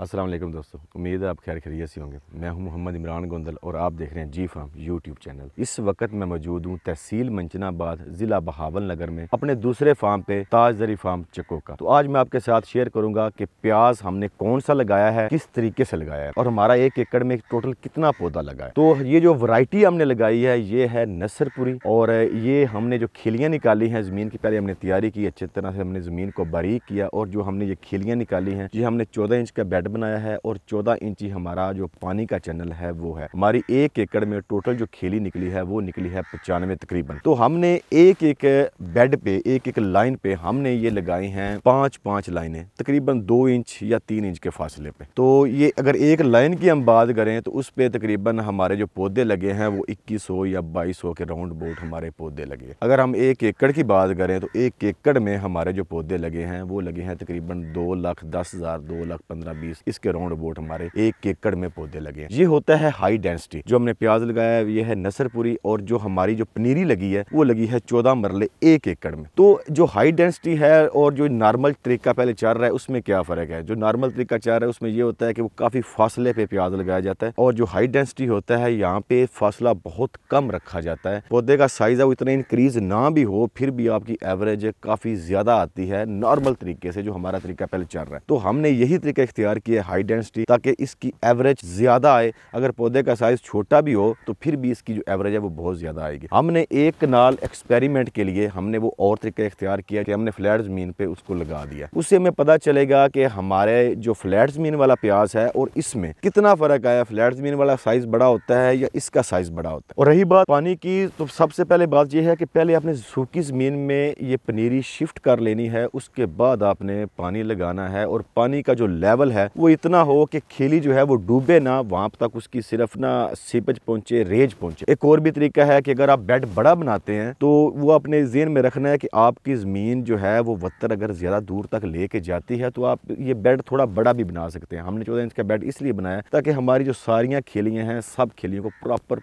अस्सलाम वालेकुम दोस्तों उम्मीद है आप खैर खैरियत से होंगे मैं हूं मोहम्मद इमरान गोंदल और आप देख रहे हैं जी फार्म यूट्यूब चैनल इस वक्त मैं मौजूद हूं तहसील मंचनाबाद ज़िला बहावल नगर में अपने दूसरे फार्म पे ताजरी फार्म चको का तो आज मैं आपके साथ शेयर करूंगा कि प्याज हमने कौन सा लगाया है किस तरीके से लगाया है और हमारा एक एकड़ में टोटल कितना पौधा लगा है तो ये जो वरायटी हमने लगाई है ये है नसरपुरी और ये हमने जो खिलियाँ निकाली हैं ज़मीन की पहले हमने तैयारी की अच्छी तरह से हमने ज़मीन को बारीक किया और जो हमने ये खिलियाँ निकाली हैं ये हमने चौदह इंच का बेड बनाया है और चौदह इंची हमारा जो पानी का चैनल है वो है हमारी एक एकड़ में टोटल जो खेली निकली है वो निकली है पचानवे तकरीबन तो हमने एक एक बेड पे एक एक लाइन पे हमने ये लगाई हैं पांच पांच लाइनें तकरीबन दो इंच या तीन इंच के फासले पे तो ये अगर एक लाइन की हम बात करें तो उस पर तकरीबन हमारे जो पौधे लगे हैं वो इक्कीस या बाईस के राउंड बोट हमारे पौधे लगे अगर हम एक एकड़ की बात करें तो एक एकड़ में हमारे जो पौधे लगे हैं वो लगे हैं तकरीबन दो लाख दस हज़ार दो लाख पंद्रह बीस ट्रीज इसके राउंड अबाउट हमारे एक एकड़ में पौधे लगे ये होता है हाई डेंसिटी जो हमने प्याज लगाया है ये है नसरपुरी और जो हमारी जो पनीरी लगी है वो लगी है चौदह मरले एक एकड़ में तो जो हाई डेंसिटी है और जो नॉर्मल तरीका पहले चल रहा है उसमें क्या फ़र्क है जो नॉर्मल तरीका चल रहा है उसमें ये होता है कि वो काफ़ी फासले पे प्याज लगाया जाता है और जो हाई डेंसिटी होता है यहाँ पे फासला बहुत कम रखा जाता है पौधे का साइज़ है वो इतना इंक्रीज़ ना भी हो फिर भी आपकी एवरेज काफ़ी ज़्यादा आती है नॉर्मल तरीके से जो हमारा तरीका पहले चल रहा है तो हमने यही तरीका इख्तियार की है हाई डेंसिटी ताकि इसकी एवरेज ज़्यादा आए अगर पौधे का साइज़ छोटा भी हो तो फिर भी इसकी जो एवरेज है वो बहुत ज़्यादा आएगी हमने एक नाल एक्सपेरिमेंट के लिए हमने वो और तरीका इख्तियार किया कि हमने फ्लैट ज़मीन पर उसको लगा दिया उससे हमें पता चलेगा कि हमारे जो फ्लैट ज़मीन वाला प्याज है और इसमें कितना फ़र्क आया फ्लैट ज़मीन वाला साइज़ बड़ा होता है या इसका साइज़ बड़ा होता है और रही बात पानी की तो सबसे पहले बात यह है कि पहले आपने सूखी ज़मीन में ये पनीरी शिफ्ट कर लेनी है उसके बाद आपने पानी लगाना है और पानी का जो लेवल है वो इतना हो कि खिली जो है वो डूबे ना वहाँ तक उसकी सिर्फ ना सिपज पहुंचे रेज पहुंचे एक और भी तरीका है कि अगर आप बेड बड़ा बनाते हैं तो वो अपने जेन में रखना है कि आपकी ज़मीन जो है वो वत्तर अगर ज़्यादा दूर तक लेके जाती है तो आप ये बेड थोड़ा बड़ा भी बना सकते हैं हमने चौदह इंच का बेड इसलिए बनाया ताकि हमारी जो सारियाँ खेलियाँ हैं सब खेलियों को प्रॉपर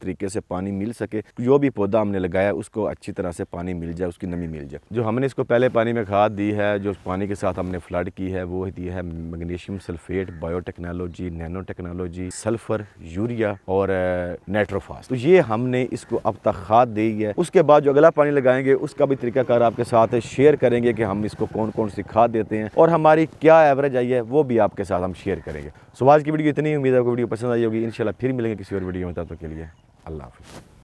तरीके से पानी मिल सके जो भी पौधा हमने लगाया उसको अच्छी तरह से पानी मिल जाए उसकी नमी मिल जाए जो हमने इसको पहले पानी में खाद दी है जो पानी के साथ हमने फ्लड की है वो दी है magnesium potassium sulphate biotechnology nano technology sulphur urea और नेट्रोफास तो ये हमने इसको अब तक खाद दी है उसके बाद जो अगला पानी लगाएंगे उसका भी तरीकाकार आपके साथ शेयर करेंगे कि हम इसको कौन कौन सी खाद देते हैं और हमारी क्या एवरेज आई है वो भी आपके साथ हम शेयर करेंगे सुबह की वीडियो इतनी उम्मीद है आपको वीडियो पसंद आई होगी इनशाला फिर मिलेंगे किसी और वीडियो में तब तक के लिए अल्लाह हाफिज़